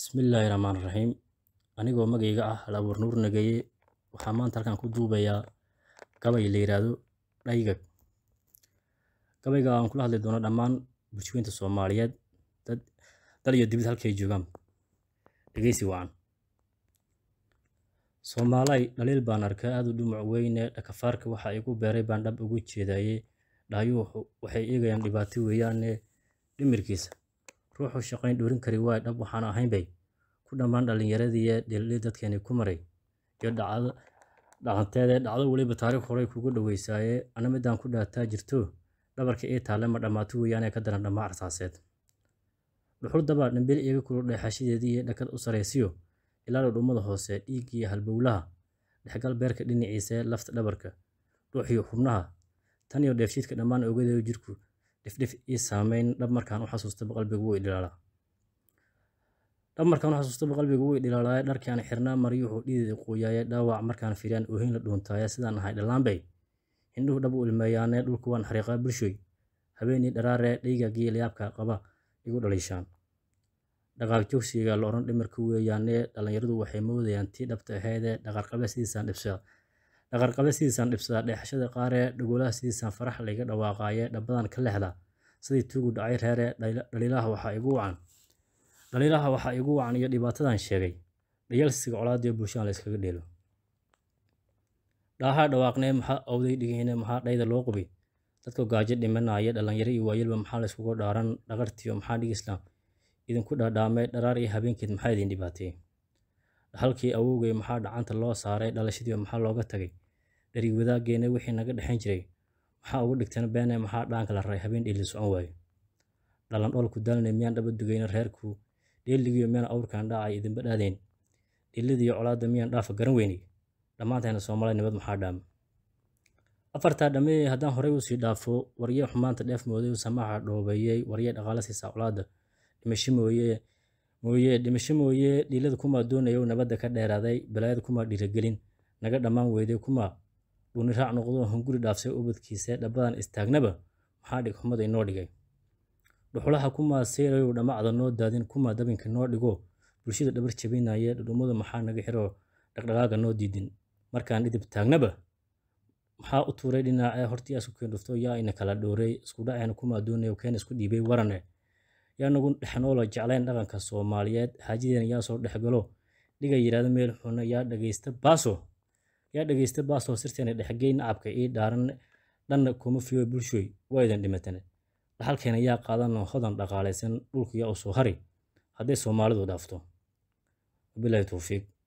bismillaahi raxmaani raxiim anigoo magayga ah hal abuur nuur nageye waxaa maanta halkan ku duubayaa gabay la yiraahdo dhaygag gabayga aan kula hadli doono dhammaan bulshooyinta soomaaliyeed dad dal iyo dibid halkay joogaan dhegeysi wacan soomaalay dhaliil baan arkaa aad u dhumuc weyne dhakafaarka waxa igu beeray baan dhab ugu jeedaaye dhahayuu waxay eegayaan dhibaato weeyaane dhimirkiisa ruuxuu shaqayn dhoorin kari waay dhab waxaan ahayn bay ku dhammaan dhalinyaradii dheelidii dadkeeni ku maray iyo dhaqanteede dhacdo weliba taariikh horey kugu dhaweysaaye ana midaan ku dhaataa jirto dhabarka ii taalle ma dhammaato weeyaanee ka daran dhammaa arsaaseed dhuxul dabaa dhambil iyaga kuludhe xashideedii iyo dhakad u saraysiyo ilaalow dhummada hoose dhiig halbowlaha dhexgal beerka dhinaciisa lafta dhabarka ruuxiyo xubnaha tan iyo dheefshiidka dhammaan ogadeeyo jirku dhifdhif ii saameyn dhab markaan u xasuustaba qalbigu way dhilaalaa dhab markaan u xasuustaba xirnaa maryuhu dhideeda quuyaaya dhaawac markaan firiyaan oohin la dhuuntaaya sidaan ahay dhallaanbay indhuhu dhab u ilmeeyaane dhulku waan xariiqaa bulshoy habeenii dharaaree dhaygagiyo layaabka qaba igu dhaliishaan dhaqaaq joogsiga la odhan dhimirku weeyaane dhallinyaradu waxay moodayaan tii dhabta aheedee dhaqaarqabe sidiisaan dhibsada dhaqarqabe sidiisaan dhibsada dheexashada qaaree dhagolaha sidiisan farax layga dhawaaqaaye dhabadan ka lexda sidii tuugu dhacay reere dhaliilaha waxaa igu wacan dhaliilaha waxaa igu wacan iyo dhibaatadan sheegay dhayalsiga colaadiyo bulshadan la dheelo dhaahaa dhawaaqnee maxaa awday dhigihine maxaa dhayda loo qubay dadka gaajo dhimanaya dhallinyaro iyo waayelba maxaa layskuga dhaaran dhaqartiyo maxaa dhigislaam idinku dhaadhaamay dharaar iyo habeenkeed maxaa idin dhibaateeyey halkii awowgay maxaa dhacanta loo saaray dhalashadii maxaa looga tagay dharig wadaaggeena wixii naga dhexan jiray maxaa uga dhigtana beene maxaa dhaanka la raray habeen dheeli socon waayo dhalan dhoolku daalne miyaan dhaba dugayna reerku dheeligiyo miyaan awrkan dhaacay idinba dhaadeen dhillidiyo colaadda miyaan dhaafa garan weynay dhammaantayna soomaalay nabad maxaa dhaama afartaa dhammeeyey haddaan horey usii dhaafo waryee xumaanta dheef mooday samaaxa dhoobeeyey waryee dhaqaala siisaa colaadda dhimasho mooyee mooye dhimasho mooye dhiilada kumaa doonaya nabadda ka dheeraaday balaayada kumaa dhiiragelin naga dhammaan weyday kumaa dhuni raac noqdoo hunguri dhaafsay ubadkiise dhabadan istaagnaba maxaa dhigxumada inoo dhigay dhuxulaha kumaa seyrayow dhammacda noo daadin kumaa dabinka noo dhigo bulshada dhabar jabinaya dhudhummada maxaa naga xiroo dhaqdhaqaaga noo diidin markaan idib taagnaba maxaa u tuuray dhinaace hortii asku keendhufto yaa ina kala dhowrey iskudhaceena kumaa doonayo keena isku dhiibay warane yaanagu dhexnoolo jeclayn dhaqanka soomaaliyeed xaajadeena yaa soo dhexgalo dhiga yidhahda meel xunna yaa dhagaysta baaso yaa dhagaysta baaso sirteena dhexgeyn nacabka ii dhaaran dhanna kuma fiyo bulshooy waa idin dhimatane dhaxalkeena yaa qaadanoo hodan dhaqaalaysan dhulka yaa usoo hari hadday soomaalidu dhaafto wabilaahi towfiiq